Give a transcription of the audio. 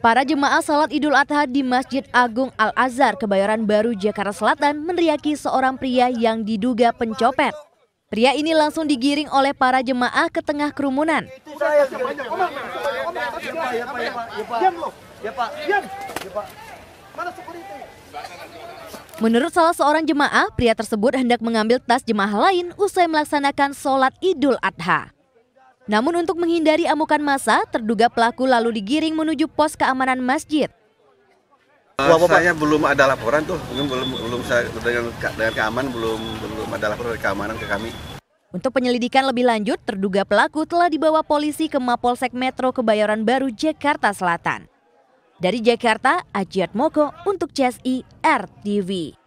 Para jemaah salat Idul Adha di Masjid Agung Al-Azhar, Kebayoran Baru, Jakarta Selatan meneriaki seorang pria yang diduga pencopet. Pria ini langsung digiring oleh para jemaah ke tengah kerumunan. Menurut salah seorang jemaah, pria tersebut hendak mengambil tas jemaah lain usai melaksanakan sholat Idul Adha. Namun untuk menghindari amukan massa, terduga pelaku lalu digiring menuju pos keamanan masjid. Uh, saya belum ada laporan tuh, belum belum, belum saya dengan, dengan keamanan belum belum ada laporan dari keamanan ke kami. Untuk penyelidikan lebih lanjut, terduga pelaku telah dibawa polisi ke Mapolsek Metro Kebayoran Baru, Jakarta Selatan. Dari Jakarta, Ajiat Moko untuk CSI RTV.